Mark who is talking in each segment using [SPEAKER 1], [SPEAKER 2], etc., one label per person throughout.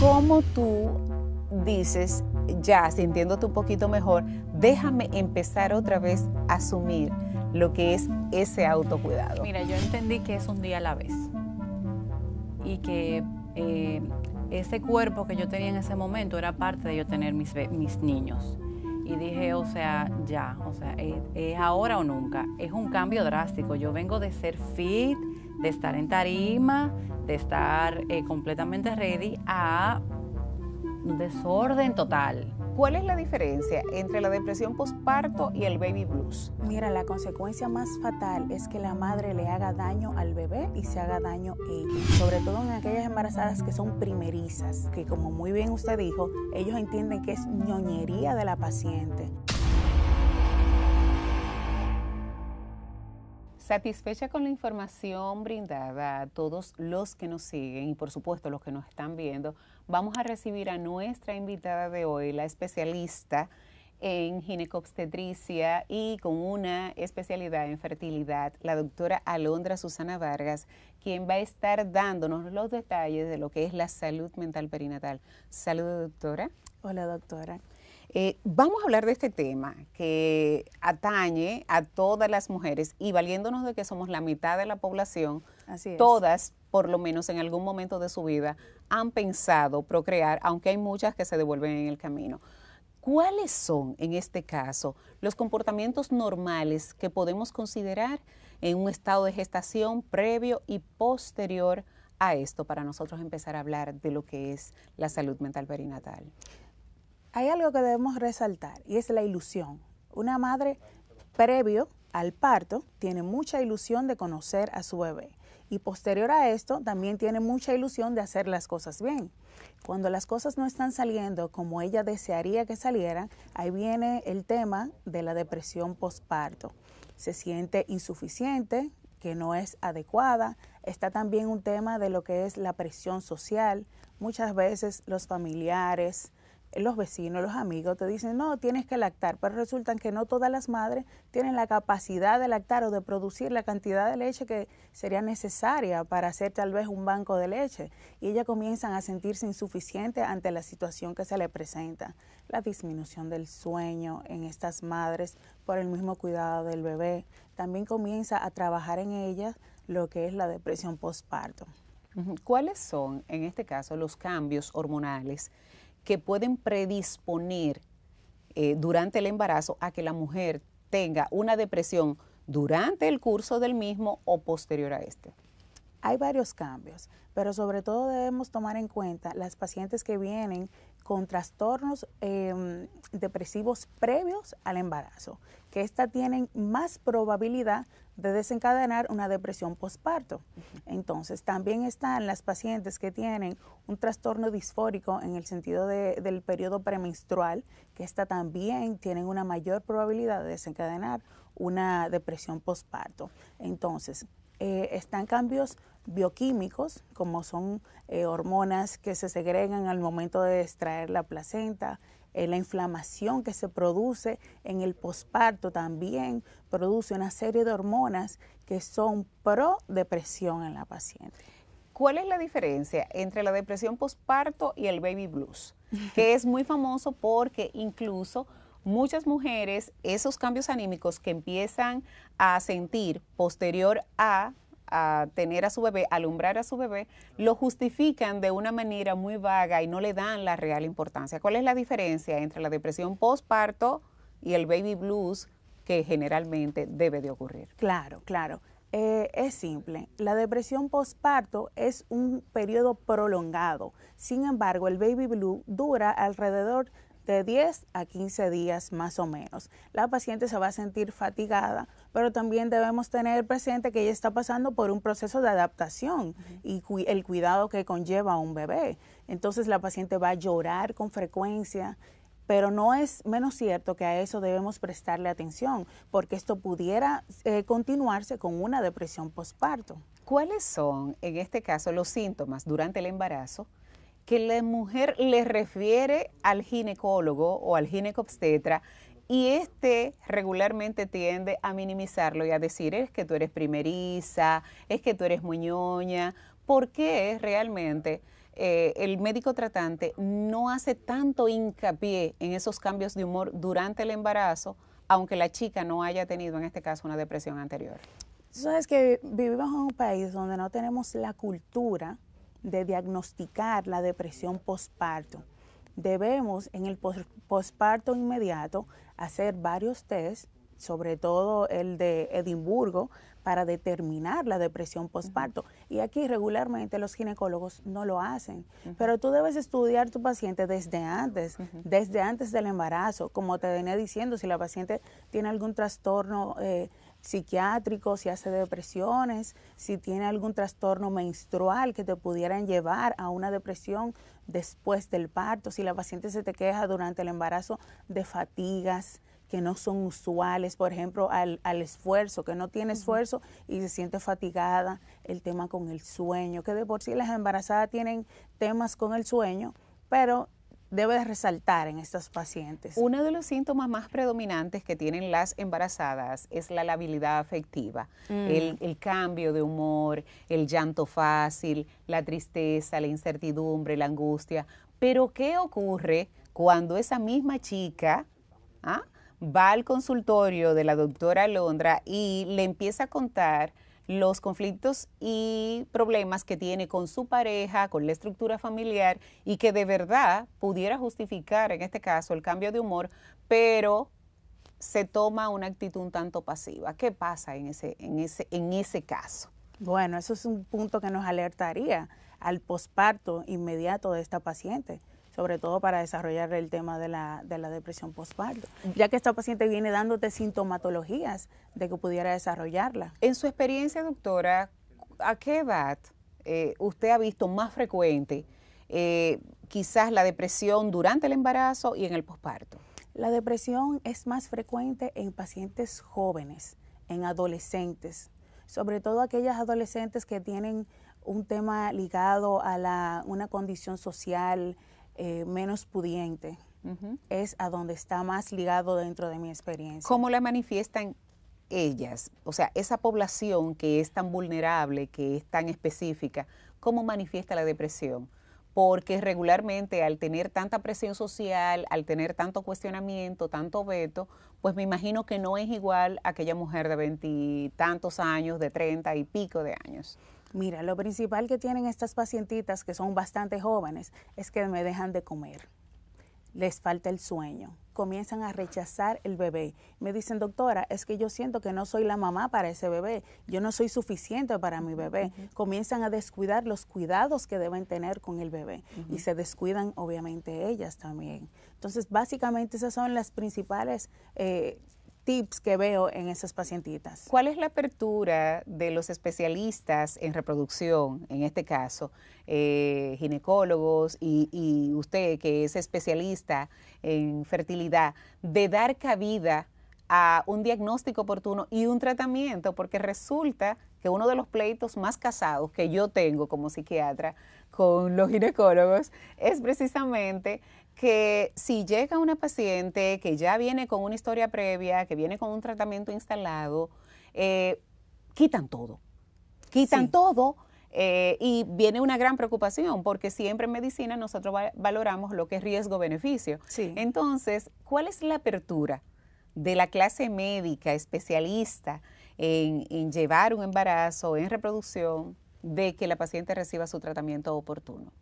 [SPEAKER 1] Como tú dices, ya sintiéndote un poquito mejor, déjame empezar otra vez a asumir lo que es ese autocuidado.
[SPEAKER 2] Mira, yo entendí que es un día a la vez y que eh, ese cuerpo que yo tenía en ese momento era parte de yo tener mis, mis niños. Y dije, o sea, ya, o sea, eh, es ahora o nunca. Es un cambio drástico. Yo vengo de ser fit, de estar en tarima, de estar eh, completamente ready a
[SPEAKER 3] un desorden total. ¿Cuál es la diferencia entre la depresión postparto y el baby blues? Mira, la consecuencia más fatal es que la madre le haga daño al bebé y se haga daño ella, sobre todo en aquellas embarazadas que son primerizas, que como muy bien usted dijo, ellos entienden que es ñoñería de la paciente. Satisfecha con la información
[SPEAKER 1] brindada a todos los que nos siguen y por supuesto los que nos están viendo, vamos a recibir a nuestra invitada de hoy, la especialista en ginecobstetricia y con una especialidad en fertilidad, la doctora Alondra Susana Vargas, quien va a estar dándonos los detalles de lo que es la salud mental perinatal. Saludos, doctora.
[SPEAKER 3] Hola, doctora.
[SPEAKER 1] Eh, vamos a hablar de este tema que atañe a todas las mujeres y valiéndonos de que somos la mitad de la población, todas, por lo menos en algún momento de su vida, han pensado procrear, aunque hay muchas que se devuelven en el camino. ¿Cuáles son, en este caso, los comportamientos normales que podemos considerar en un estado de gestación previo y posterior a esto para nosotros empezar a hablar de lo que es la salud mental
[SPEAKER 3] perinatal? Hay algo que debemos resaltar y es la ilusión. Una madre previo al parto tiene mucha ilusión de conocer a su bebé y posterior a esto también tiene mucha ilusión de hacer las cosas bien. Cuando las cosas no están saliendo como ella desearía que salieran, ahí viene el tema de la depresión postparto. Se siente insuficiente, que no es adecuada. Está también un tema de lo que es la presión social. Muchas veces los familiares, los vecinos, los amigos te dicen, no, tienes que lactar, pero resultan que no todas las madres tienen la capacidad de lactar o de producir la cantidad de leche que sería necesaria para hacer tal vez un banco de leche. Y ellas comienzan a sentirse insuficientes ante la situación que se le presenta. La disminución del sueño en estas madres por el mismo cuidado del bebé. También comienza a trabajar en ellas lo que es la depresión postparto.
[SPEAKER 1] ¿Cuáles son, en este caso, los cambios hormonales? que pueden predisponer eh, durante el embarazo a que la mujer tenga una depresión durante el curso del mismo o posterior a este?
[SPEAKER 3] Hay varios cambios, pero sobre todo debemos tomar en cuenta las pacientes que vienen con trastornos em, depresivos previos al embarazo, que estas tienen más probabilidad de desencadenar una depresión postparto. Entonces, también están las pacientes que tienen un trastorno disfórico en el sentido del periodo premenstrual, que esta también tienen una mayor probabilidad de desencadenar una depresión postparto. Entonces, eh, están cambios bioquímicos, como son eh, hormonas que se segregan al momento de extraer la placenta, eh, la inflamación que se produce en el posparto también produce una serie de hormonas que son pro depresión en la paciente.
[SPEAKER 1] ¿Cuál es la diferencia entre la depresión posparto y el baby blues? Que es muy famoso porque incluso muchas mujeres esos cambios anímicos que empiezan a sentir posterior a, tener a su bebé, alumbrar a su bebé, lo justifican de una manera muy vaga y no le dan la real importancia. ¿Cuál es la diferencia entre la depresión postparto y el baby blues que generalmente debe de ocurrir?
[SPEAKER 3] Claro, claro. Eh, es simple. La depresión postparto es un periodo prolongado. Sin embargo, el baby blue dura alrededor de 10 a 15 días más o menos. La paciente se va a sentir fatigada, pero también debemos tener presente que ella está pasando por un proceso de adaptación y el cuidado que conlleva a un bebé. Entonces la paciente va a llorar con frecuencia, pero no es menos cierto que a eso debemos prestarle atención, porque esto pudiera eh, continuarse con una depresión postparto. ¿Cuáles
[SPEAKER 1] son, en este caso, los síntomas durante el embarazo? que la mujer le refiere al ginecólogo o al ginecobstetra y este regularmente tiende a minimizarlo y a decir es que tú eres primeriza, es que tú eres muñoña, porque realmente eh, el médico tratante no hace tanto hincapié en esos cambios de humor durante el embarazo, aunque la chica no haya tenido en este caso una depresión anterior.
[SPEAKER 3] sabes que vivimos en un país donde no tenemos la cultura de diagnosticar la depresión posparto, Debemos en el posparto inmediato hacer varios tests, sobre todo el de Edimburgo, para determinar la depresión postparto. Y aquí regularmente los ginecólogos no lo hacen. Pero tú debes estudiar tu paciente desde antes, desde antes del embarazo, como te venía diciendo, si la paciente tiene algún trastorno eh, psiquiátrico, si hace depresiones, si tiene algún trastorno menstrual que te pudieran llevar a una depresión después del parto, si la paciente se te queja durante el embarazo de fatigas que no son usuales, por ejemplo, al, al esfuerzo, que no tiene esfuerzo y se siente fatigada, el tema con el sueño, que de por sí las embarazadas tienen temas con el sueño, pero debe resaltar en estos pacientes? Uno de los síntomas más predominantes que tienen las
[SPEAKER 1] embarazadas es la labilidad afectiva, mm. el, cambio de humor, el llanto fácil, la tristeza, la incertidumbre, la angustia. Pero ¿qué ocurre cuando esa misma chica ah, va al consultorio de la doctora Londra y le empieza a contar los conflictos y problemas que tiene con su pareja, con la estructura familiar y que de verdad pudiera justificar en este caso el cambio de humor, pero se toma una
[SPEAKER 3] actitud un tanto pasiva. ¿Qué pasa en ese, en ese, en ese caso? Bueno, eso es un punto que nos alertaría al posparto inmediato de esta paciente sobre todo para desarrollar el tema de la, depresión postparto, mm. ya que esta paciente viene dándote sintomatologías de que pudiera desarrollarla. En su experiencia, doctora, ¿a qué
[SPEAKER 1] edad eh, usted ha visto más frecuente eh, quizás la depresión
[SPEAKER 3] durante el embarazo y en el posparto? La depresión es más frecuente en pacientes jóvenes, en adolescentes, sobre todo aquellas adolescentes que tienen un tema ligado a una condición social, eh, menos pudiente. Es a donde está más ligado dentro de mi experiencia. ¿Cómo la manifiestan ellas?
[SPEAKER 1] O sea, esa población que es tan vulnerable, que es tan específica, ¿cómo manifiesta la depresión? Porque regularmente al tener tanta presión social, al tener tanto cuestionamiento, tanto veto, pues me imagino que no es igual aquella mujer de veintitantos años, de treinta y pico de años.
[SPEAKER 3] Mira, lo principal que tienen estas pacientitas que son bastante jóvenes es que me dejan de comer, les falta el sueño, comienzan a rechazar el bebé. Me dicen, doctora, es que yo siento que no soy la mamá para ese bebé, yo no soy suficiente para mi bebé. Comienzan a descuidar los cuidados que deben tener con el bebé y se descuidan obviamente ellas también. Entonces, básicamente esas son las principales... Eh, tips que veo en esas pacientitas. ¿Cuál
[SPEAKER 1] es la apertura de los especialistas en reproducción, en este caso, eh, ginecólogos y, y, usted que es especialista en fertilidad, de dar cabida a un diagnóstico oportuno y un tratamiento? Porque resulta que uno de los pleitos más casados que yo tengo como psiquiatra con los ginecólogos es precisamente que si llega una paciente que ya viene con una historia previa, que viene con un tratamiento instalado, eh, quitan todo. Quitan todo. Eh, y viene una gran preocupación porque siempre en medicina nosotros valoramos lo que es riesgo-beneficio. Entonces, ¿cuál es la apertura de la clase médica especialista en llevar un embarazo, en reproducción, de que la paciente reciba su tratamiento oportuno?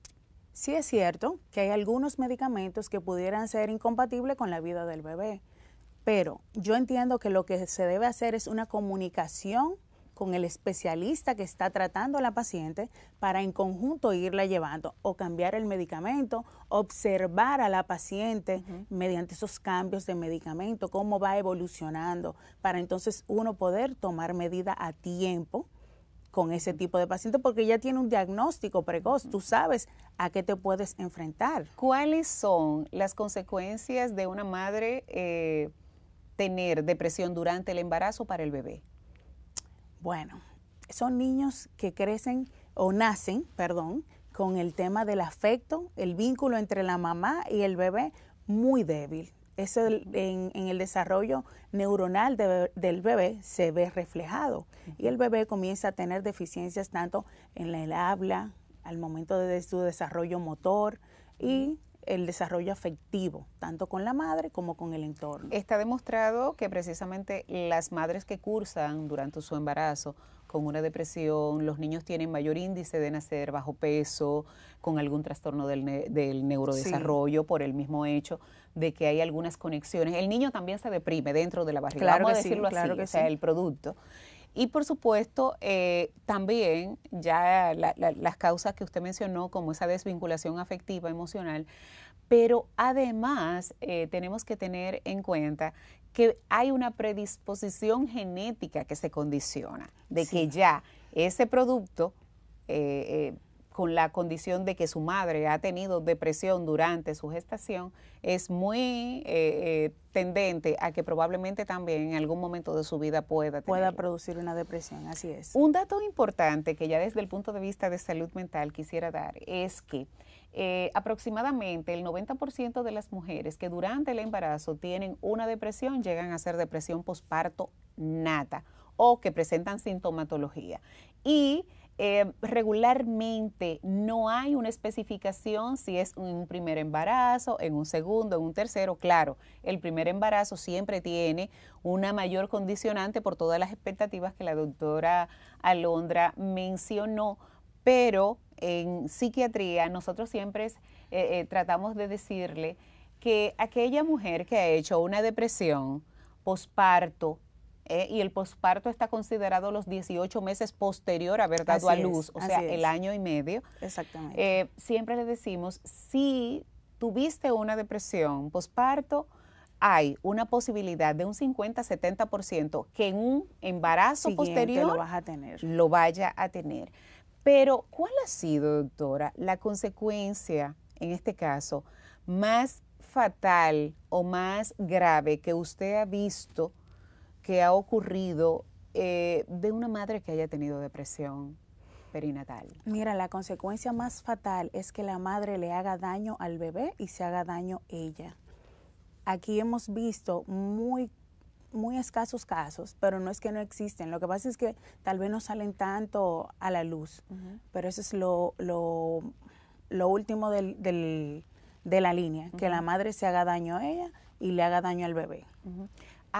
[SPEAKER 3] Sí es cierto que hay algunos medicamentos que pudieran ser incompatibles con la vida del bebé, pero yo entiendo que lo que se debe hacer es una comunicación con el especialista que está tratando a la paciente para en conjunto irla llevando o cambiar el medicamento, observar a la paciente mediante esos cambios de medicamento, cómo va evolucionando, para entonces uno poder tomar medida a tiempo con ese tipo de paciente porque ya tiene un diagnóstico precoz, tú sabes a qué te puedes enfrentar. ¿Cuáles
[SPEAKER 1] son las consecuencias de una madre eh, tener depresión
[SPEAKER 3] durante el embarazo para el bebé? Bueno, son niños que crecen o nacen, perdón, con el tema del afecto, el vínculo entre la mamá y el bebé muy débil eso en, el desarrollo neuronal del bebé se ve reflejado y el bebé comienza a tener deficiencias tanto en el habla, al momento de su desarrollo motor y el desarrollo afectivo, tanto con la madre como con el entorno. Está demostrado que precisamente
[SPEAKER 1] las madres que cursan durante su embarazo con una depresión, los niños tienen mayor índice de nacer bajo peso, con algún trastorno del, del neurodesarrollo por el mismo hecho de que hay algunas conexiones. El niño también se deprime dentro de la barriga, vamos a decirlo que o sea, el producto. Y por supuesto, eh, también ya las causas que usted mencionó, como esa desvinculación afectiva, emocional, pero además eh, tenemos que tener en cuenta que hay una predisposición genética que se condiciona, de que ya ese producto eh, con la condición de que su madre ha tenido depresión durante su gestación, es muy eh, eh, tendente a que probablemente también en algún momento de su vida pueda pueda producir una depresión, así es. Un dato importante que ya desde el punto de vista de salud mental quisiera dar es que eh, aproximadamente el 90% de las mujeres que durante el embarazo tienen una depresión llegan a ser depresión posparto nata o que presentan sintomatología. Y eh, regularmente no hay una especificación si es un primer embarazo, en un segundo, en un tercero. Claro, el primer embarazo siempre tiene una mayor condicionante por todas las expectativas que la doctora Alondra mencionó, pero en psiquiatría nosotros siempre eh, eh, tratamos de decirle que aquella mujer que ha hecho una depresión, posparto, eh, y el posparto está considerado los 18 meses posterior a haber dado a luz, o sea, el año y medio. Exactamente. Eh, siempre le decimos, si tuviste una depresión posparto, hay una posibilidad de un 50-70% que en un embarazo posterior lo, lo vaya a tener. Pero, ¿cuál ha sido, doctora, la consecuencia, en este caso, más fatal o más grave que usted ha visto que ha ocurrido eh, de una madre que haya tenido depresión perinatal?
[SPEAKER 3] Mira, la consecuencia más fatal es que la madre le haga daño al bebé y se haga daño ella. Aquí hemos visto muy muy escasos casos, pero no es que no existen. Lo que pasa es que tal vez no salen tanto a la luz, pero eso es lo, lo, último de la línea, que la madre se haga daño a ella y le haga daño al bebé.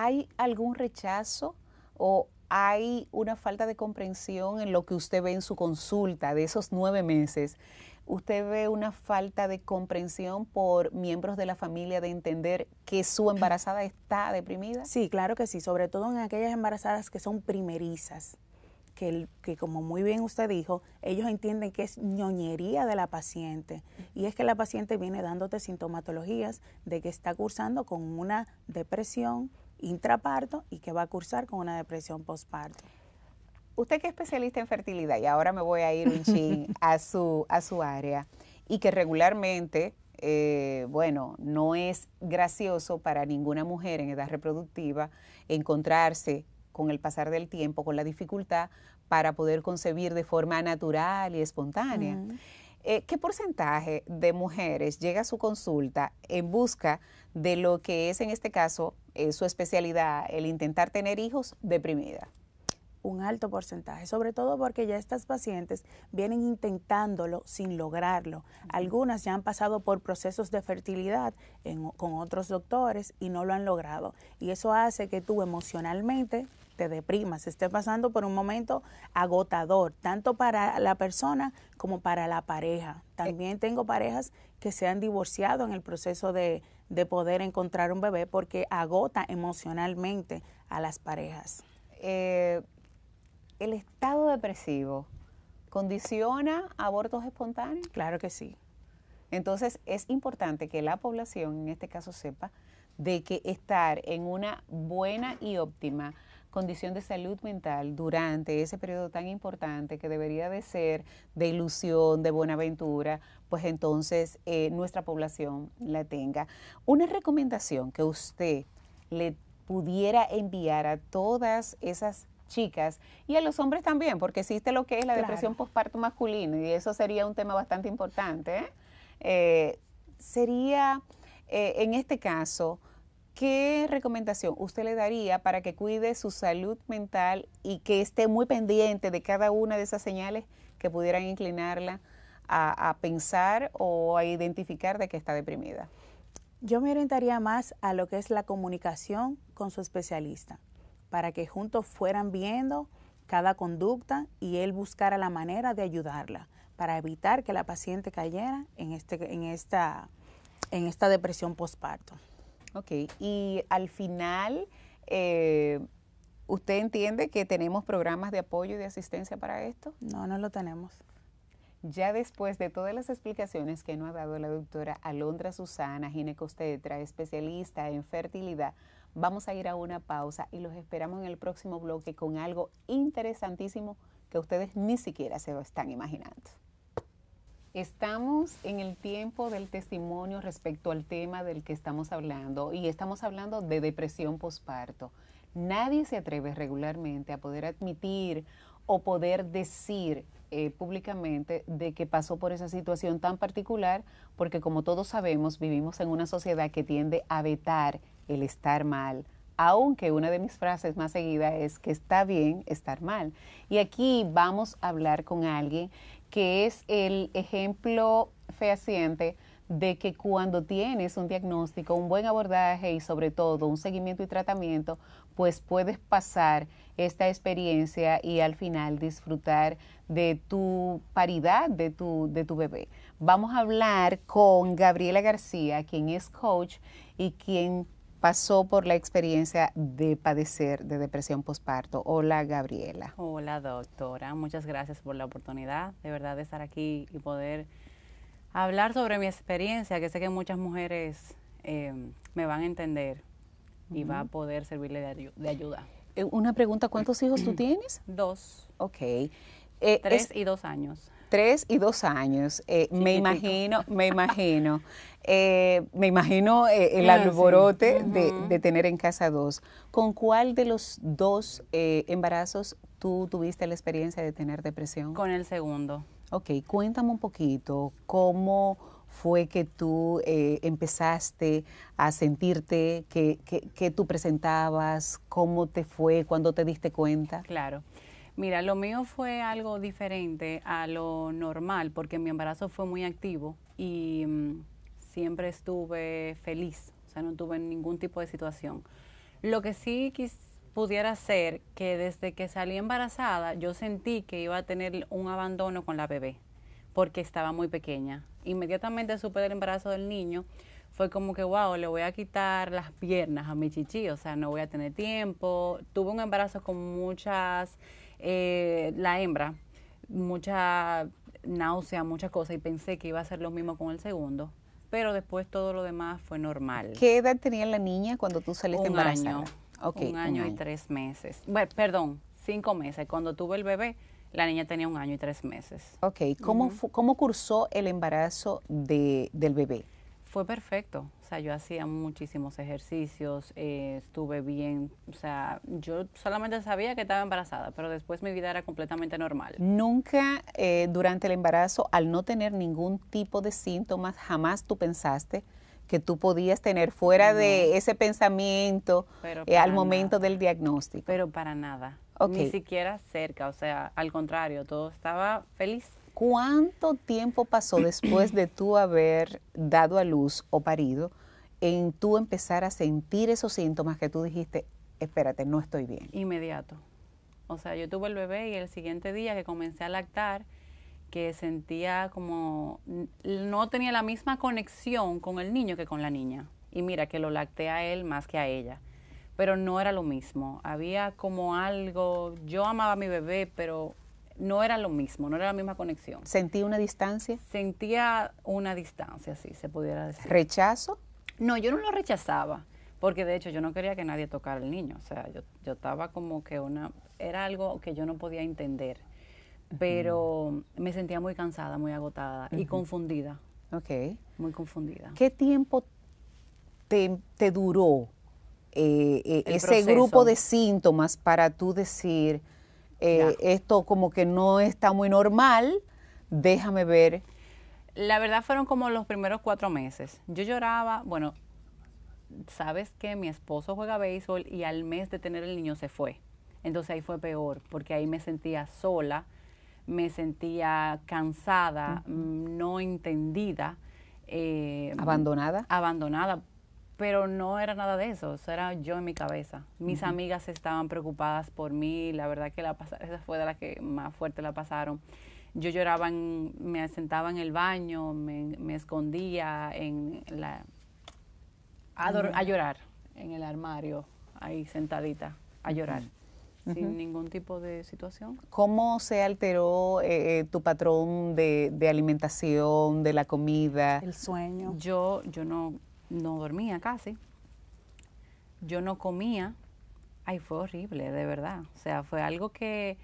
[SPEAKER 1] ¿hay algún rechazo o hay una falta de comprensión en
[SPEAKER 3] lo que usted ve
[SPEAKER 1] en su consulta de esos nueve meses? ¿Usted ve una falta de comprensión por
[SPEAKER 3] miembros de la familia de entender que su embarazada está deprimida? Sí, claro que sí, sobre todo en aquellas embarazadas que son primerizas, que, como muy bien usted dijo, ellos entienden que es ñoñería de la paciente. Y es que la paciente viene dándote sintomatologías de que está cursando con una depresión, intraparto y que va a cursar con una depresión postparto. Usted que es especialista en fertilidad, y ahora me voy a ir
[SPEAKER 1] un chin a su, a su área, y que regularmente, eh, bueno, no es gracioso para ninguna mujer en edad reproductiva encontrarse con el pasar del tiempo, con la dificultad para poder concebir de forma natural y espontánea. Eh, ¿Qué porcentaje de mujeres llega a su consulta en busca de lo que es en este caso eh, su especialidad, el intentar tener
[SPEAKER 3] hijos deprimida? un alto porcentaje, sobre todo porque ya estas pacientes vienen intentándolo sin lograrlo. Algunas ya han pasado por procesos de fertilidad con otros doctores y no lo han logrado. Y eso hace que tú emocionalmente te se esté pasando por un momento agotador, tanto para la persona como para la pareja. También tengo parejas que se han divorciado en el proceso de, poder encontrar un bebé porque agota emocionalmente a las parejas.
[SPEAKER 1] Eh, el estado depresivo condiciona abortos espontáneos? Claro que sí. Entonces es importante que la población en este caso sepa de que estar en una buena y óptima condición de salud mental durante ese periodo tan importante que debería de ser de ilusión, de buena aventura, pues entonces eh, nuestra población la tenga. Una recomendación que usted le pudiera enviar a todas esas chicas y a los hombres también, porque existe lo que es la depresión postparto masculina y eso sería un tema bastante importante. ¿eh? Eh, sería, en este caso, ¿qué recomendación usted le daría para que cuide su salud mental y que esté muy pendiente de cada una de esas señales que pudieran inclinarla a, pensar o a identificar de que está deprimida?
[SPEAKER 3] Yo me orientaría más a lo que es la comunicación con su especialista, para que juntos fueran viendo cada conducta y él buscara la manera de ayudarla para evitar que la paciente cayera en, este, en, esta, en esta depresión postparto.
[SPEAKER 1] Ok, y al final, eh, ¿usted entiende que tenemos programas de apoyo y de asistencia para esto? No, no lo tenemos. Ya después de todas las explicaciones que nos ha dado la doctora Alondra Susana, ginecostetra, especialista en fertilidad, vamos a ir a una pausa y los esperamos en el próximo bloque con algo interesantísimo que ustedes ni siquiera se lo están imaginando. Estamos en el tiempo del testimonio respecto al tema del que estamos hablando y estamos hablando de depresión posparto. Nadie se atreve regularmente a poder admitir o poder decir eh, públicamente de que pasó por esa situación tan particular, porque como todos sabemos, vivimos en una sociedad que tiende a vetar el estar mal, aunque una de mis frases más seguida es que está bien estar mal. Y aquí vamos a hablar con alguien que es el ejemplo fehaciente de que cuando tienes un diagnóstico, un buen abordaje y sobre todo un seguimiento y tratamiento, pues puedes pasar esta experiencia y al final disfrutar de tu paridad, de tu, de tu bebé. Vamos a hablar con Gabriela García, quien es coach y quien pasó por la experiencia de padecer de depresión posparto. Hola Gabriela.
[SPEAKER 2] Hola doctora, muchas gracias por la oportunidad de verdad de estar aquí y poder hablar sobre mi experiencia, que sé que muchas mujeres eh, me van a entender y va a poder servirle de, ayuda.
[SPEAKER 1] Eh, una pregunta, ¿cuántos hijos tú tienes?
[SPEAKER 2] Dos. Ok. Eh, tres y dos años.
[SPEAKER 1] Tres y dos años. Eh, eh, me imagino, me eh, imagino. me imagino el ah, alborote de, tener en casa dos. ¿Con cuál de los dos embarazos tú tuviste la experiencia de tener depresión? Con el segundo. Ok, cuéntame un poquito cómo fue que tú empezaste a sentirte, que, que, tú presentabas, cómo te fue, cuando te diste cuenta.
[SPEAKER 2] Claro. Mira, lo mío fue algo diferente a lo normal porque mi embarazo fue muy activo y mm, siempre estuve feliz, o sea, no tuve ningún tipo de situación. Lo que sí pudiera ser que desde que salí embarazada yo sentí que iba a tener un abandono con la bebé porque estaba muy pequeña. Inmediatamente supe del embarazo del niño, fue como que, wow, le voy a quitar las piernas a mi chichi, o sea, no voy a tener tiempo. Tuve un embarazo con muchas eh, la hembra, mucha náusea, muchas cosas, y pensé que iba a ser lo mismo con el segundo. Pero después todo lo demás fue normal. ¿Qué
[SPEAKER 1] edad tenía la niña cuando tú saliste embarazada?
[SPEAKER 2] un año. y tres meses. Bueno, perdón, cinco meses. Cuando tuve el bebé, la niña tenía un año y tres meses. Ok, ¿cómo,
[SPEAKER 1] cómo cursó el embarazo de, del bebé?
[SPEAKER 2] Fue perfecto, o sea, yo hacía muchísimos ejercicios, eh, estuve bien, o sea, yo solamente sabía que estaba embarazada, pero después mi vida era completamente normal. Nunca eh,
[SPEAKER 1] durante el embarazo, al no tener ningún tipo de síntomas, jamás tú pensaste que tú podías tener fuera de ese pensamiento eh, al momento del diagnóstico.
[SPEAKER 2] Pero para nada, ni siquiera cerca, o sea, al contrario, todo estaba feliz.
[SPEAKER 1] ¿Cuánto tiempo pasó después de tú haber dado a luz o parido en tú empezar a sentir esos síntomas que tú dijiste, espérate, no estoy bien?
[SPEAKER 2] Inmediato. O sea, yo tuve el bebé y el siguiente día que comencé a lactar, que sentía como no tenía la misma conexión con el niño que con la niña. Y mira que lo lacté a él más que a ella. Pero no era lo mismo. Había como algo, yo amaba a mi bebé, pero no era lo mismo, no era la misma conexión. ¿Sentía una distancia? Sentía una distancia, sí, se pudiera decir. ¿Rechazo? No, yo no lo rechazaba, porque de hecho yo no quería que nadie tocara al niño, o sea, yo, yo estaba como que una, era algo que yo no podía entender, pero me sentía muy cansada, muy agotada y confundida. Ok. Muy confundida. ¿Qué
[SPEAKER 1] tiempo te, duró eh, eh, ese grupo de síntomas para tú decir, eh, esto como que no está muy normal, déjame ver.
[SPEAKER 2] La verdad fueron como los primeros cuatro meses. Yo lloraba, bueno, sabes que mi esposo juega béisbol y al mes de tener el niño se fue. Entonces ahí fue peor, porque ahí me sentía sola, me sentía cansada, mm, no entendida. Eh, abandonada. Abandonada pero no era nada de eso, eso era yo en mi cabeza. Mis amigas estaban preocupadas por mí, la verdad que la esa fue de las que más fuerte la pasaron. Yo lloraba, me sentaba en el baño, me, escondía en la, a, llorar en el armario, ahí sentadita, a llorar. sin ningún tipo de situación.
[SPEAKER 1] ¿Cómo se alteró eh, eh, tu patrón de, de, alimentación, de la comida? El
[SPEAKER 2] sueño. Yo, yo no, no dormía casi, yo no comía, ay, fue horrible, de verdad. O sea, fue algo que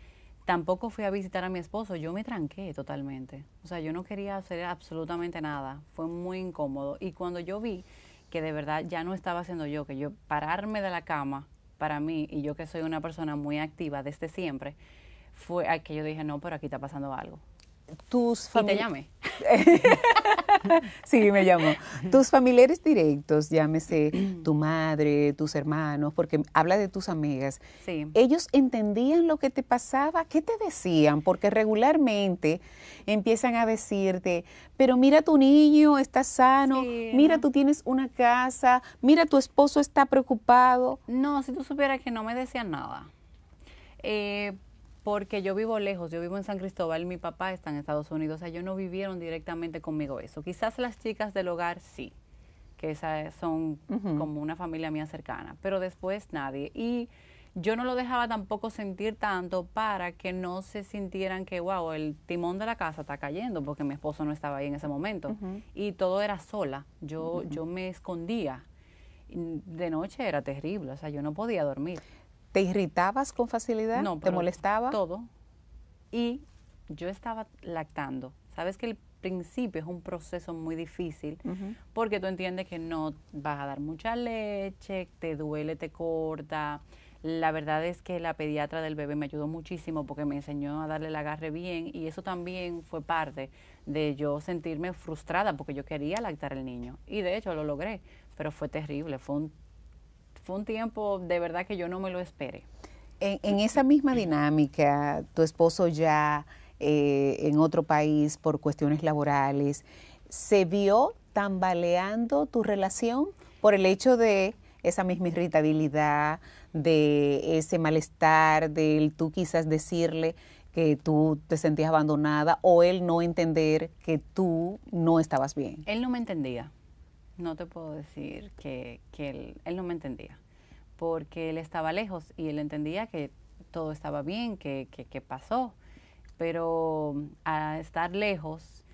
[SPEAKER 2] tampoco fui a visitar a mi esposo, yo me tranqué totalmente. O sea, yo no quería hacer absolutamente nada, fue muy incómodo. Y cuando yo vi que de verdad ya no estaba haciendo yo, que yo pararme de la cama, para mí, y yo que soy una persona muy activa desde siempre, fue que yo dije, no, pero aquí está pasando algo. Tus te llamé.
[SPEAKER 1] sí, me llamó. Tus familiares directos, llámese tu madre, tus hermanos, porque habla de tus amigas. Sí. ¿Ellos entendían lo que te pasaba? ¿Qué te decían? Porque regularmente empiezan a decirte, pero mira tu niño está sano, mira tú tienes una casa, mira tu esposo está preocupado.
[SPEAKER 2] No, si tú supieras que no me decían nada. Eh, porque yo vivo lejos, yo vivo en San Cristóbal, mi papá está en Estados Unidos, o sea, ellos no vivieron directamente conmigo eso. Quizás las chicas del hogar sí, que esas son como una familia mía cercana, pero después nadie. Y yo no lo dejaba tampoco sentir tanto para que no se sintieran que, wow, el timón de la casa está cayendo, porque mi esposo no estaba ahí en ese momento. Y todo era sola, yo, yo me escondía. De noche era terrible, o sea, yo no podía dormir. ¿Te irritabas
[SPEAKER 1] con facilidad? No, ¿Te molestaba?
[SPEAKER 2] Todo. Y yo estaba lactando. Sabes que el principio es un proceso muy difícil porque tú entiendes que no vas a dar mucha leche, te duele, te corta. La verdad es que la pediatra del bebé me ayudó muchísimo porque me enseñó a darle el agarre bien y eso también fue parte de yo sentirme frustrada porque yo quería lactar al niño y de hecho lo logré, pero fue terrible, fue un fue un tiempo de verdad que yo no me lo esperé.
[SPEAKER 1] En, esa misma dinámica, tu esposo ya eh, en otro país por cuestiones laborales, ¿se vio tambaleando tu relación por el hecho de esa misma irritabilidad, de ese malestar, del tú quizás decirle que tú te sentías abandonada o él no entender que tú no estabas bien?
[SPEAKER 2] Él no me entendía no te puedo decir que, él, no me entendía, porque él estaba lejos y él entendía que todo estaba bien, que, que pasó, pero a estar lejos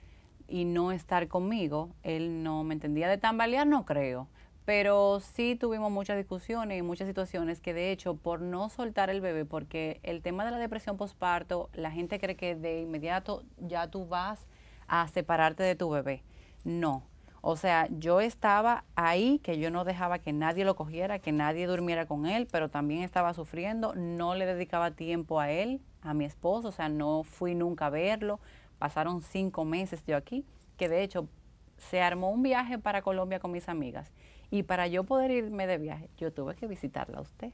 [SPEAKER 2] y no estar conmigo, él no me entendía de tambalear, no creo. Pero sí tuvimos muchas discusiones y muchas situaciones que de hecho por no soltar el bebé, porque el tema de la depresión postparto, la gente cree que de inmediato ya tú vas a separarte de tu bebé. No, o sea, yo estaba ahí, que yo no dejaba que nadie lo cogiera, que nadie durmiera con él, pero también estaba sufriendo, no le dedicaba tiempo a él, a mi esposo, o sea, no fui nunca a verlo. Pasaron cinco meses yo aquí, que de hecho se armó un viaje para Colombia con mis amigas. Y para yo poder irme de viaje, yo tuve que visitarla a usted.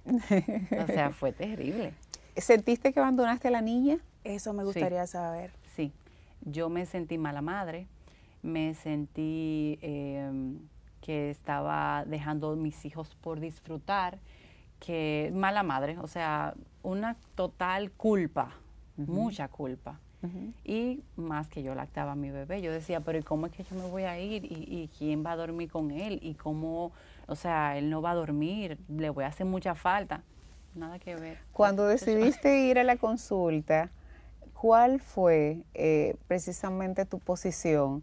[SPEAKER 2] O sea, fue terrible.
[SPEAKER 1] ¿Sentiste que abandonaste a la niña? Eso me gustaría saber.
[SPEAKER 2] Sí, yo me sentí mala madre me sentí em, que estaba dejando a mis hijos por disfrutar, que mala madre, o sea, una total culpa, mucha culpa. Y más que yo lactaba a mi bebé, yo decía, pero ¿y cómo es que yo me voy a ir? ¿Y, quién va a dormir con él? ¿Y cómo, o sea, él no va a dormir? ¿Le voy a hacer mucha falta? Nada que ver.
[SPEAKER 1] Cuando decidiste ir a la consulta, ¿cuál fue eh, precisamente tu posición?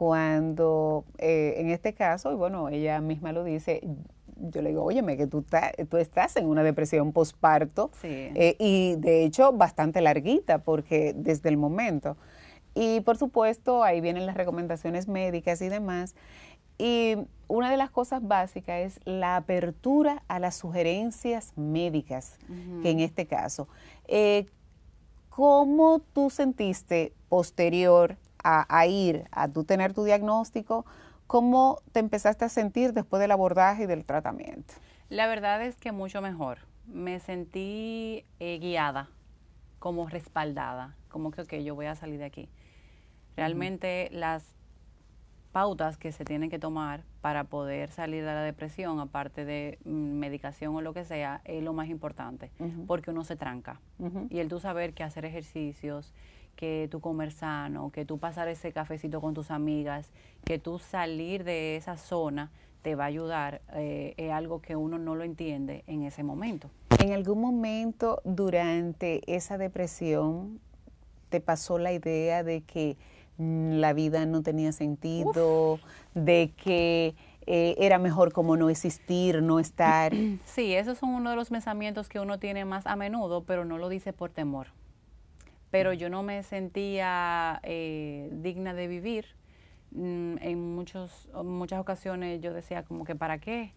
[SPEAKER 1] cuando eh, en este caso, y bueno, ella misma lo dice, yo le digo, óyeme, que tú, tú estás en una depresión posparto eh, y de hecho bastante larguita porque desde el momento. Y por supuesto, ahí vienen las recomendaciones médicas y demás. Y una de las cosas básicas es la apertura a las sugerencias médicas, que en este caso. Eh, ¿Cómo tú sentiste posterior a, ir, a tú tener tu diagnóstico, ¿cómo te empezaste a sentir después del abordaje y del tratamiento?
[SPEAKER 2] La verdad es que mucho mejor. Me sentí eh, guiada, como respaldada, como que, yo voy a salir de aquí. Realmente las pautas que se tienen que tomar para poder salir de la depresión, aparte de mm, medicación o lo que sea, es lo más importante, porque uno se tranca. Y el tú saber que hacer ejercicios, que tú comer sano, que tú pasar ese cafecito con tus amigas, que tú salir de esa zona te va a ayudar, eh, es algo que uno no lo entiende en ese momento.
[SPEAKER 1] ¿En algún momento durante esa depresión te pasó la idea de que mm, la vida no tenía sentido, de que eh, era mejor como no existir, no estar.
[SPEAKER 2] Sí, esos son uno de los pensamientos que uno tiene más a menudo, pero no lo dice por temor pero yo no me sentía eh, digna de vivir. Mm, en muchos, muchas ocasiones yo decía como que para qué,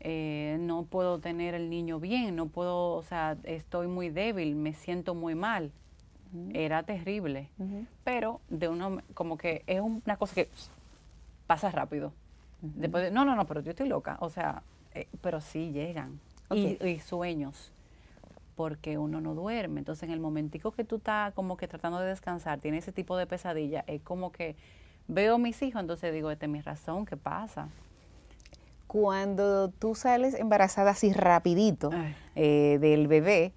[SPEAKER 2] eh, no puedo tener el niño bien, no puedo, o sea, estoy muy débil, me siento muy mal. Era terrible, pero de uno, como que es una cosa que pasa rápido. Después no, no, no, pero yo estoy loca, o sea, eh, pero sí llegan. y sueños porque uno no duerme. Entonces, en el momentico que tú estás como que tratando de descansar, tienes ese tipo de pesadilla, es como que veo a mis hijos, entonces digo, esta es mi razón, ¿qué pasa?
[SPEAKER 1] Cuando tú sales embarazada así rapidito eh, del bebé,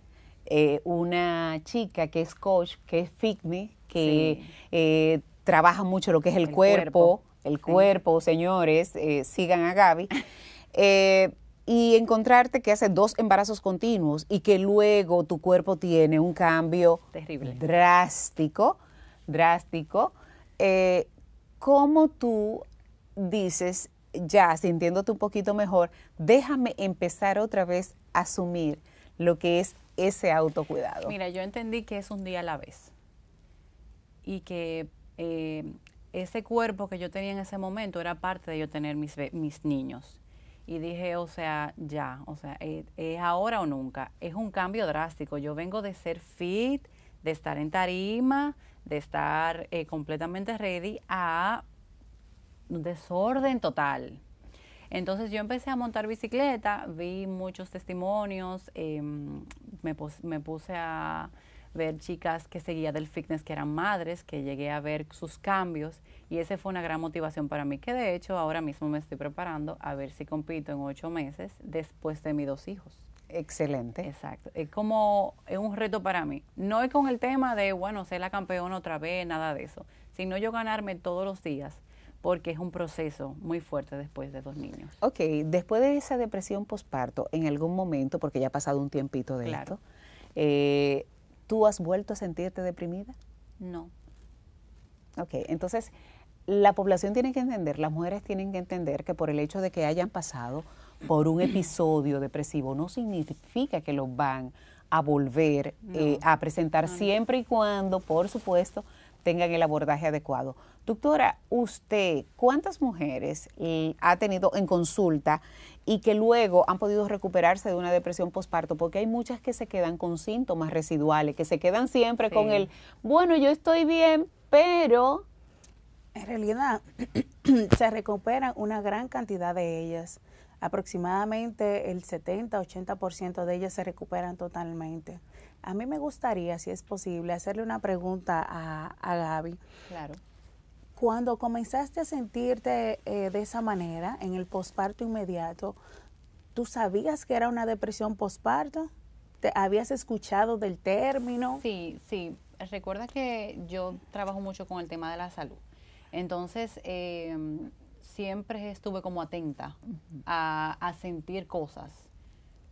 [SPEAKER 1] eh, una chica que es coach, que es fitness, que eh, trabaja mucho lo que es el, cuerpo, el cuerpo, señores, sigan a Gaby. y encontrarte que hace dos embarazos continuos y que luego tu cuerpo tiene un cambio Terrible. drástico, drástico, eh, ¿cómo tú dices, ya sintiéndote un poquito mejor, déjame empezar otra vez a asumir lo que es ese autocuidado?
[SPEAKER 2] Mira, yo entendí que es un día a la vez y que eh, ese cuerpo que yo tenía en ese momento era parte de yo tener mis, mis niños y dije, o sea, ya, o sea, eh, es, ahora o nunca. Es un cambio drástico. Yo vengo de ser fit, de estar en tarima, de estar eh, completamente ready a un desorden total. Entonces yo empecé a montar bicicleta, vi muchos testimonios, em, me puse a ver chicas que seguía del fitness que eran madres, que llegué a ver sus cambios y esa fue una gran motivación para mí, que de hecho ahora mismo me estoy preparando a ver si compito en ocho meses después de mis dos hijos. Excelente. Exacto. Es como es un reto para mí. No es con el tema de, bueno, ser la campeona otra vez, nada de eso, sino yo ganarme todos los días porque es un proceso muy fuerte después de dos niños. Ok,
[SPEAKER 1] después de esa depresión postparto, en algún momento, porque ya ha pasado un tiempito de esto, eh, ¿Tú has vuelto a sentirte deprimida? No. Ok, entonces la población tiene que entender, las mujeres tienen que entender que por el hecho de que hayan pasado por un episodio depresivo no significa que lo van a volver eh, a presentar siempre y cuando, por supuesto, tengan el abordaje adecuado. Doctora, usted, ¿cuántas mujeres ha tenido en consulta y que luego han podido recuperarse de una depresión postparto? Porque hay muchas que se quedan con síntomas residuales, que se quedan siempre con el, bueno, yo estoy bien, pero...
[SPEAKER 3] En realidad, se recuperan una gran cantidad de ellas aproximadamente el 70-80% de ellas se recuperan totalmente. A mí me gustaría, si es posible, hacerle una pregunta a, a Gaby. Claro. Cuando comenzaste a sentirte eh, de esa manera, en el posparto inmediato, ¿tú sabías que era una depresión posparto? ¿Te habías escuchado del término?
[SPEAKER 2] Sí, sí. Recuerda que yo trabajo mucho con el tema de la salud. Entonces, em, siempre estuve como atenta a, sentir cosas,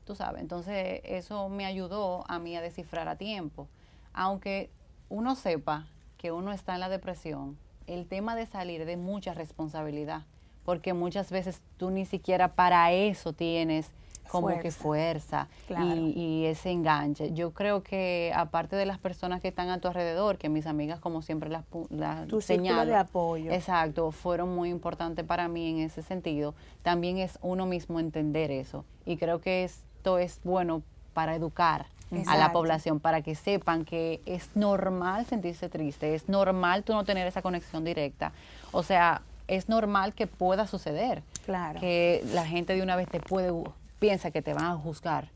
[SPEAKER 2] tú sabes. Entonces eso me ayudó a mí a descifrar a tiempo. Aunque uno sepa que uno está en la depresión, el tema de salir de mucha responsabilidad, porque muchas veces tú ni siquiera para eso tienes como que fuerza y, ese enganche. Yo creo que aparte de las personas que están a tu alrededor, que mis amigas como siempre las, las tu de apoyo. Exacto, fueron muy importantes para mí en ese sentido. También es uno mismo entender eso y creo que esto es bueno para educar. a la población para que sepan que es normal sentirse triste, es normal tú no tener esa conexión directa. O sea, es normal que pueda suceder. Claro. Que la gente de una vez te puede piensa que te van a juzgar,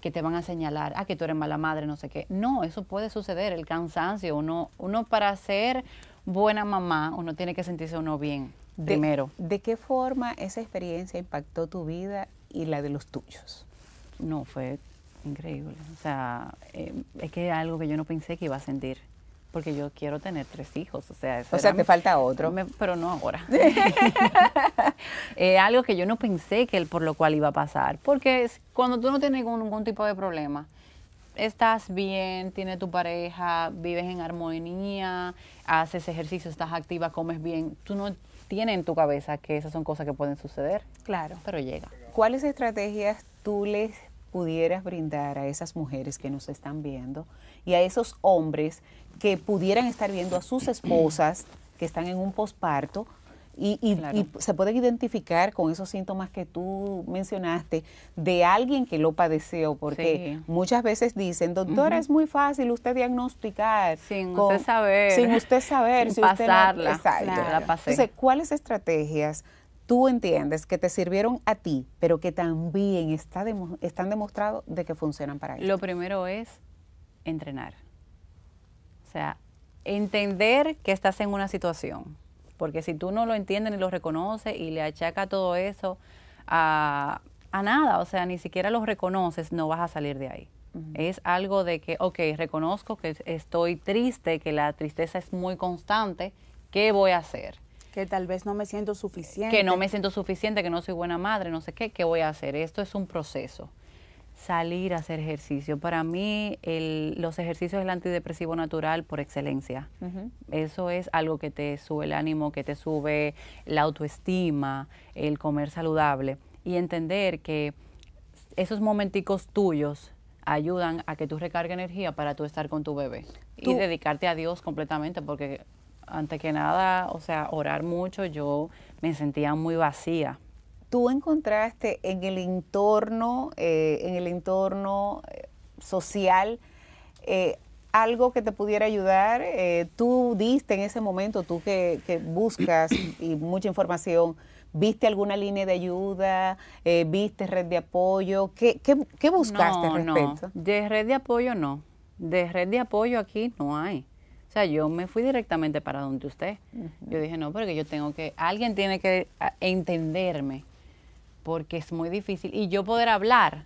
[SPEAKER 2] que te van a señalar, ah, que tú eres mala madre, no sé qué. No, eso puede suceder, el cansancio. Uno, uno para ser buena mamá, uno tiene que sentirse uno bien de, primero. ¿De qué forma esa experiencia impactó tu vida y la de los tuyos? No, fue increíble. O sea, eh, es que algo que yo no pensé que iba a sentir porque yo quiero tener tres hijos. O sea, o sea te falta otro. pero no ahora. Eh, algo que yo no pensé que por lo cual iba a pasar, porque cuando tú no tienes ningún, ningún tipo de problema, estás bien, tienes tu pareja, vives en armonía, haces ejercicio, estás activa, comes bien, tú no tienes en tu cabeza que esas son cosas que pueden suceder.
[SPEAKER 3] Claro. Pero
[SPEAKER 1] llega. ¿Cuáles estrategias tú les pudieras brindar a esas mujeres que nos están viendo y a esos hombres que pudieran estar viendo a sus esposas que están en un posparto y, se pueden identificar con esos síntomas que tú mencionaste de alguien que lo padeció, porque muchas veces dicen, doctora, es muy fácil usted diagnosticar. Sin usted saber. Sin usted saber. si Usted la, Entonces, ¿cuáles estrategias tú entiendes que te sirvieron a ti, pero que también está están demostrados de que funcionan para ellos? Lo
[SPEAKER 2] primero es entrenar. O sea, entender que estás en una situación. Porque si tú no lo entiendes ni lo reconoces y le achaca todo eso a, nada, o sea, ni siquiera lo reconoces, no vas a salir de ahí. Es algo de que, ok, reconozco que estoy triste, que la tristeza es muy constante,
[SPEAKER 3] ¿qué voy a hacer? que tal vez no me siento suficiente. Que no me
[SPEAKER 2] siento suficiente, que no soy buena madre, no sé qué, ¿qué voy a hacer? Esto es un proceso. Salir a hacer ejercicio. Para mí, los ejercicios es el antidepresivo natural por excelencia. Eso es algo que te sube el ánimo, que te sube la autoestima, el comer saludable y entender que esos momenticos tuyos ayudan a que tú recargues energía para tú estar con tu bebé y dedicarte a Dios completamente porque ante que nada, o sea, orar mucho, yo me sentía muy vacía.
[SPEAKER 1] ¿Tú encontraste en el entorno, eh, en el entorno eh, social, eh, algo que te pudiera ayudar? ¿Tú diste en ese momento, tú que, buscas y mucha información, ¿Viste alguna línea de ayuda?
[SPEAKER 2] ¿Viste red de apoyo? ¿Qué, buscaste No. De red de apoyo no. De red de apoyo aquí no hay yo me fui directamente para donde usted. Yo dije, no, porque yo tengo que, alguien tiene que ah, entenderme, porque es muy difícil. Y yo poder hablar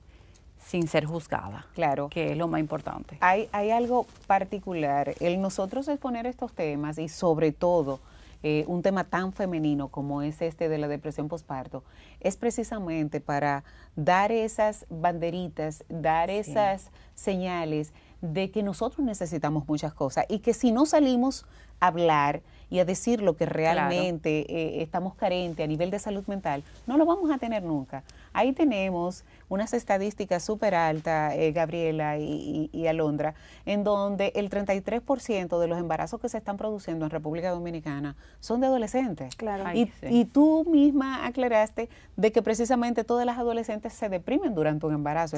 [SPEAKER 2] sin ser juzgada. Claro. Que es lo más importante.
[SPEAKER 1] Hay, hay algo particular. El nosotros exponer estos temas y sobre todo eh, un tema tan femenino como es este de la depresión postparto, es precisamente para dar esas banderitas, dar esas señales de que nosotros necesitamos muchas cosas y que si no salimos a hablar y a decir lo que realmente eh, estamos carentes a nivel de salud mental, no lo vamos a tener nunca. Ahí tenemos unas estadísticas súper altas, eh, Gabriela y, Alondra, en donde el 33% de los embarazos que se están produciendo en República Dominicana son de adolescentes. Claro. y, tú misma aclaraste de que precisamente todas
[SPEAKER 2] las adolescentes se deprimen durante un embarazo.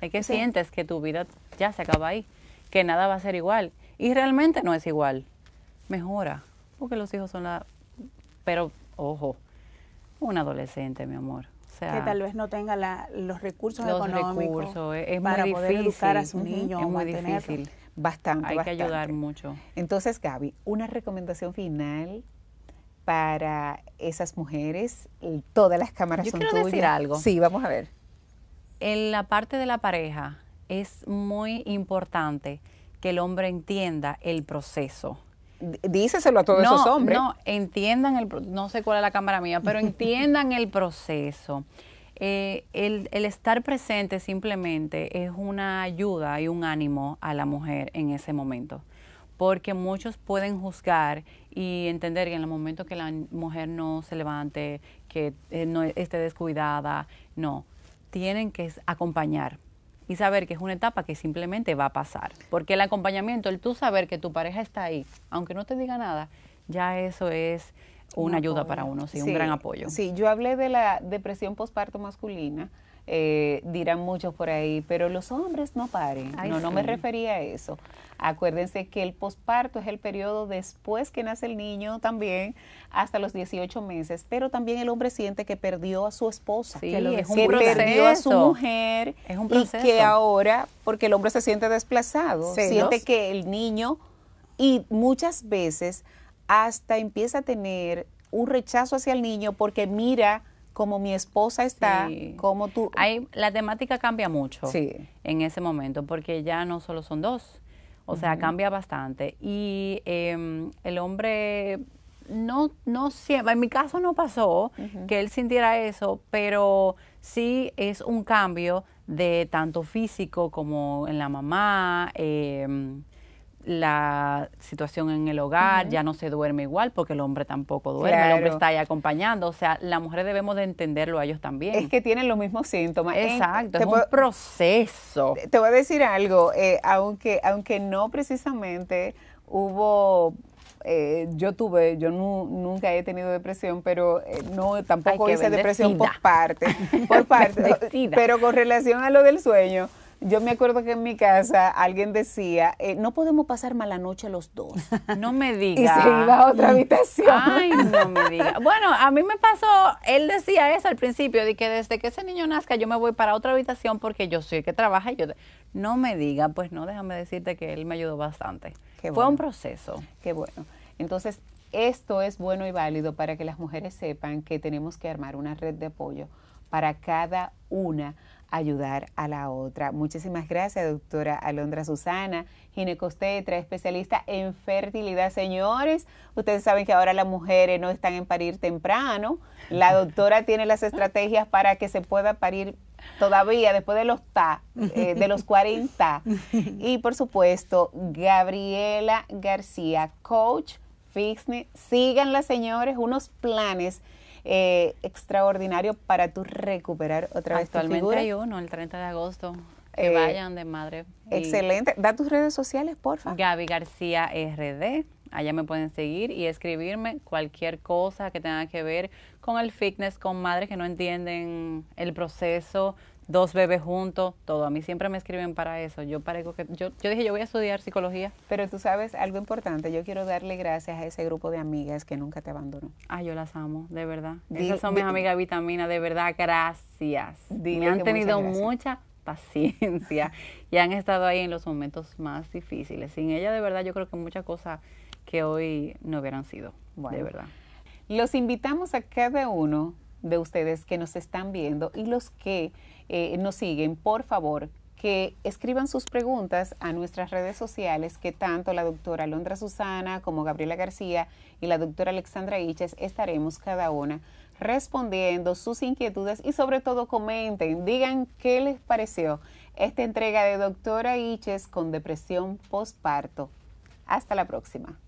[SPEAKER 2] Hay que sientes que tu vida ya se acaba ahí, que nada va a ser igual. Y realmente no es igual. Mejora, porque los hijos son la... Pero, ojo, un adolescente, mi amor. que tal
[SPEAKER 3] vez no tenga los recursos económicos recursos, es, para poder difícil. educar a su niño. Es muy difícil.
[SPEAKER 1] Bastante. Hay que ayudar mucho. Entonces, Gaby, una recomendación final para esas mujeres. Todas las cámaras son quiero decir algo. Sí, vamos a ver.
[SPEAKER 2] En la parte de la pareja es muy importante que el hombre entienda el proceso. Díceselo a todos esos hombres. No, no, entiendan el, no sé cuál es la cámara mía, pero entiendan el proceso. Eh, el, estar presente simplemente es una ayuda y un ánimo a la mujer en ese momento, porque muchos pueden juzgar y entender que en el momento que la mujer no se levante, que eh, no esté descuidada, no, tienen que acompañar y saber que es una etapa que simplemente va a pasar. Porque el acompañamiento, el tú saber que tu pareja está ahí, aunque no te diga nada, ya eso es una ayuda para uno, sí, un gran apoyo. Sí, yo hablé de la depresión
[SPEAKER 1] postparto masculina eh, dirán muchos por ahí, pero los hombres no paren. no, no me refería a eso. Acuérdense que el posparto es el periodo después que nace el niño también, hasta los 18 meses, pero también el hombre siente que perdió a su esposa, que, lo perdió a su mujer es un y que ahora, porque el hombre se siente desplazado, Se siente que el niño y muchas veces hasta empieza a tener un rechazo hacia el niño porque mira como mi esposa está,
[SPEAKER 2] como tú. la temática cambia mucho en ese momento, porque ya no solo son dos, o sea, cambia bastante. Y em, el hombre no, no siempre, en mi caso no pasó que él sintiera eso, pero sí es un cambio de tanto físico como en la mamá, em, la situación en el hogar, ya no se duerme igual porque el hombre tampoco duerme, el hombre está ahí acompañando, o sea, la mujeres debemos de entenderlo a ellos también. Es que tienen los mismos síntomas. Exacto, es un proceso. Te voy a decir algo, eh,
[SPEAKER 1] aunque, aunque no precisamente hubo eh, yo tuve, yo nunca he tenido depresión, pero eh, no tampoco hice depresión por parte, por parte pero con relación a lo del sueño, yo me acuerdo que en mi casa alguien decía, eh, no podemos pasar mala noche los dos.
[SPEAKER 2] No me diga. Y se iba a otra mm. habitación. Ay, no me diga. Bueno, a mí me pasó, él decía eso al principio, de que desde que ese niño nazca yo me voy para otra habitación porque yo soy el que trabaja y yo... No me diga, pues no, déjame decirte que él me ayudó bastante. Qué Fue un
[SPEAKER 1] proceso. Qué bueno. Entonces, esto es bueno y válido para que las mujeres sepan que tenemos que armar una red de apoyo para cada una ayudar a la otra. Muchísimas gracias, doctora Alondra Susana, ginecostetra, especialista en fertilidad. Señores, ustedes saben que ahora las mujeres no están en parir temprano. La doctora tiene las estrategias para que se pueda parir todavía después de los ta, eh, de los 40. Y por supuesto, Gabriela García, coach fitness. Síganla, señores, unos planes eh, extraordinario para tú
[SPEAKER 2] recuperar otra vez tu figura. hay uno, el 30 de agosto. Eh, vayan de madre. Excelente. Da tus redes sociales, porfa. Gaby García RD. Allá me pueden seguir y escribirme cualquier cosa que tenga que ver con el fitness, con madres que no entienden el proceso, dos bebés juntos, todo. A mí siempre me escriben para eso. Yo parezco que yo, dije, yo voy a estudiar psicología. Pero tú sabes algo importante, yo quiero darle gracias a ese grupo de amigas que nunca te abandonó. Ah, yo las amo, de verdad. Esas son mis amigas vitamina, de verdad, gracias. Me han tenido mucha paciencia y han estado ahí en los momentos más difíciles. Sin ella, de verdad, yo creo que muchas cosas que hoy no hubieran sido, de verdad.
[SPEAKER 1] Los invitamos a cada uno de ustedes que nos están viendo y los que eh, nos siguen, por favor, que escriban sus preguntas a nuestras redes sociales que tanto la doctora Londra Susana como Gabriela García y la doctora Alexandra Hiches estaremos cada una respondiendo sus inquietudes y sobre todo comenten, digan qué les pareció esta entrega de doctora Hiches con depresión postparto. Hasta la próxima.